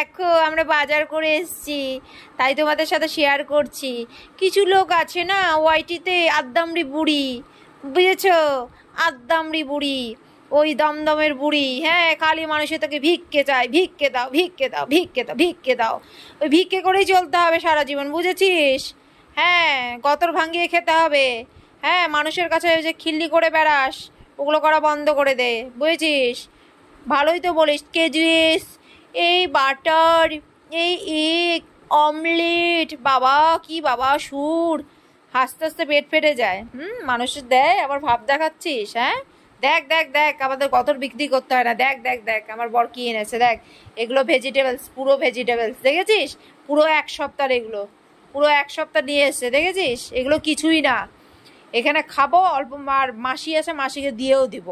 দেখো আমরা বাজার করে এসছি তাই তোমাদের সাথে শেয়ার করছি কিছু লোক আছে না ওয়াইটিতে আদ্দামরি বুড়ি বুঝেছ আদ্দামরি বুড়ি ওই দমদমের বুড়ি হ্যাঁ খালি মানুষে তাকে ভিক্ষে চায় ভিক্ষে দাও ভিক্ষে দাও ভিক্ষে দাও ভিক্ষে দাও ওই ভিক্ষে করেই চলতে হবে সারা জীবন বুঝেছিস হ্যাঁ গতর ভাঙিয়ে খেতে হবে হ্যাঁ মানুষের কাছে যে খিল্লি করে বেড়াস ওগুলো করা বন্ধ করে দে বুঝেছিস ভালোই তো বলিস কেজুয়েস এই বাটার এই এগ অমলেট বাবা কি বাবা সুর হাসতে হাসতে পেট ফেটে যায় হুম মানুষের দেয় আবার ভাব দেখাচ্ছিস হ্যাঁ দেখ দেখ দেখ আমাদের কত বিক্রি করতে হয় না দেখ দেখ দেখ আমার বর কি এনেছে দেখ এগুলো ভেজিটেবলস পুরো ভেজিটেবলস দেখেছিস পুরো এক সপ্তাহ এগুলো পুরো এক সপ্তাহ নিয়ে এসছে দেখেছিস এগুলো কিছুই না এখানে খাবো অল্প মার মাসি আছে মাসিকে দিয়েও দিব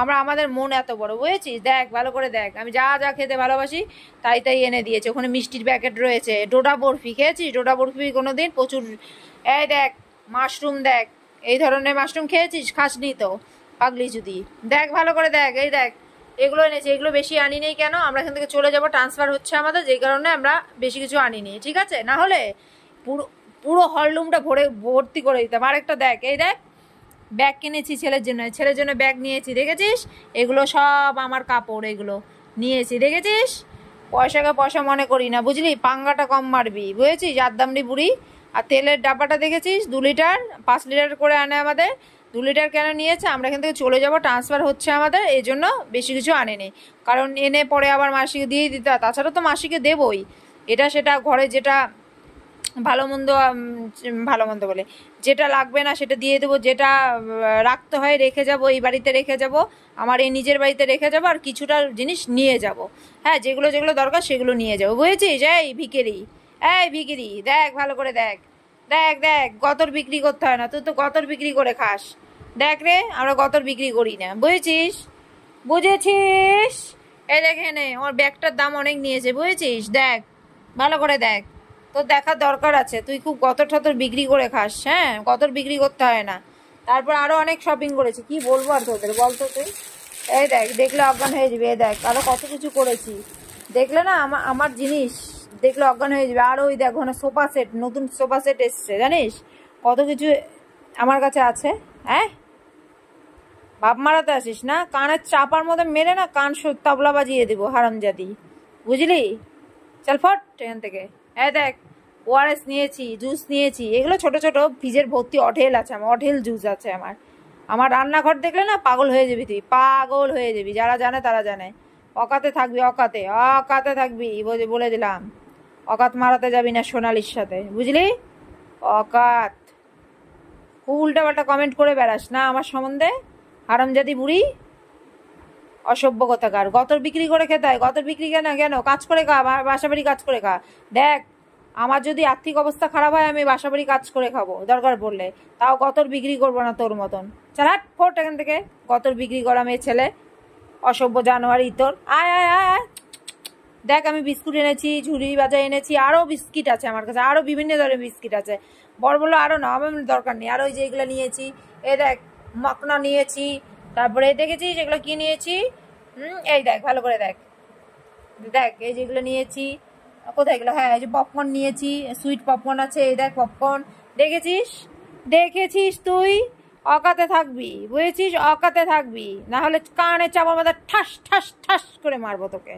আমরা আমাদের মন এত বড় বুঝেছিস দেখ ভালো করে দেখ আমি যা যা খেতে ভালোবাসি তাই তাই এনে দিয়েছে ওখানে মিষ্টির প্যাকেট রয়েছে ডোডা বরফি খেয়েছিস ডোডা বরফি কোনো দিন প্রচুর এই দেখ মাশরুম দেখ এই ধরনের মাশরুম খেয়েছিস খাসনি তো পাগলি যদি দেখ ভালো করে দেখ এই দেখ এগুলো এনেছি এগুলো বেশি আনি নেই কেন আমরা এখান থেকে চলে যাব ট্রান্সফার হচ্ছে আমাদের যেই কারণে আমরা বেশি কিছু আনিনি ঠিক আছে না হলে পুরো পুরো হলরুমটা ভরে ভর্তি করে দিতাম আরেকটা দেখ এই দেখ ব্যাগ কিনেছি ছেলের জন্য ছেলের জন্য ব্যাগ নিয়েছি দেখেছিস এগুলো সব আমার কাপড় এগুলো নিয়েছি দেখেছিস পয়সাকে পয়সা মনে করি না বুঝলি পাঙ্গাটা কম মারবি বুঝেছি জারদামড়ি বুড়ি আর তেলের ডাব্বাটা দেখেছিস দু লিটার পাঁচ লিটার করে আনে আমাদের দু লিটার কেন নিয়েছে আমরা এখান থেকে চলে যাব ট্রান্সফার হচ্ছে আমাদের এই জন্য বেশি কিছু আনেনি কারণ এনে পরে আবার মাসিকে দিয়ে দিতে তাছাড়া তো মাসিকে দেবই এটা সেটা ঘরে যেটা ভালো মন্দ ভালো মন্দ বলে যেটা লাগবে না সেটা দিয়ে দেবো যেটা রাখতে হয় রেখে যাব এই বাড়িতে রেখে যাব আমার এই নিজের বাড়িতে রেখে যাব আর কিছুটা জিনিস নিয়ে যাব হ্যাঁ যেগুলো যেগুলো দরকার সেগুলো নিয়ে যাবো বুঝেছিস এই ভিকেরি এই ভিকেরি দেখ ভালো করে দেখ দেখ দেখ গতর বিক্রি করতে হয় না তুই তো গতর বিক্রি করে খাস দেখ রে আমরা গতর বিক্রি করি না বুঝেছিস বুঝেছিস এই দেখে নে আমার ব্যাগটার দাম অনেক নিয়েছে বুঝেছিস দেখ ভালো করে দেখ তোর দেখার দরকার আছে তুই খুব গতর ঠতর বিক্রি করে খাস হ্যাঁ গতর বিক্রি করতে হয় না তারপর আরও অনেক শপিং করেছি কি বলবো আর তোদের বলতো তুই এই দেখ দেখলে অজ্ঞান হয়ে যাবে এই দেখ আরো কত কিছু করেছি দেখলে না আমার আমার জিনিস দেখলে অজ্ঞান হয়ে যাবে আর ওই দেখ ওখানে সোফা সেট নতুন সোফা সেট এসছে জানিস কত কিছু আমার কাছে আছে হ্যাঁ বাপ মারাতে আসিস না কানের চাপার মতো মেরে না কান তাবলা বাজিয়ে দেবো হারামজাদি বুঝলি চল ফট এখান থেকে হ্যাঁ দেখ ওআরএস নিয়েছি জুস নিয়েছি এগুলো ছোট ছোট ফ্রিজের ভর্তি অঢেল আছে আমার অঢেল জুস আছে আমার আমার রান্নাঘর দেখলে না পাগল হয়ে যাবি তুই পাগল হয়ে যাবি যারা জানে তারা জানে অকাতে থাকবি অকাতে অকাতে থাকবি বলে দিলাম অকাত মারাতে যাবি না সোনালির সাথে বুঝলি অকাত খুব পাল্টা কমেন্ট করে বেড়াস না আমার সম্বন্ধে হারামজাদি বুড়ি অসভ্য কোথাকার গতর বিক্রি করে খেতে হয় গতর বিক্রি কেন কেন কাজ করে খা বাসা বাড়ি কাজ করে খা দেখ আমার যদি আর্থিক অবস্থা খারাপ হয় আমি বাসা বাড়ি কাজ করে খাবো দরকার পড়লে তাও গতর বিক্রি করবো না তোর মতন চালাট ফোট এখান থেকে গতর বিক্রি করা মেয়ে ছেলে অসভ্য জানুয়ারি তোর আয় আয় আয় আয় দেখ আমি বিস্কুট এনেছি ঝুড়ি বাজার এনেছি আরও বিস্কিট আছে আমার কাছে আরও বিভিন্ন ধরনের বিস্কিট আছে বড় বড় আরও নাম আমার দরকার নেই আরও ওই যে নিয়েছি এ দেখ মকনা নিয়েছি তারপরে দেখেছি যেগুলো কি নিয়েছি এই দেখ ভালো করে দেখ দেখ এই যেগুলো নিয়েছি কোথায় গেলো হ্যাঁ এই যে পপকর্ন নিয়েছি সুইট পপকর্ন আছে এই দেখ পপকর্ন দেখেছিস দেখেছিস তুই অকাতে থাকবি বুঝেছিস অকাতে থাকবি না হলে কানে চাপা মাথা ঠাস ঠাস ঠাস করে মারবো তোকে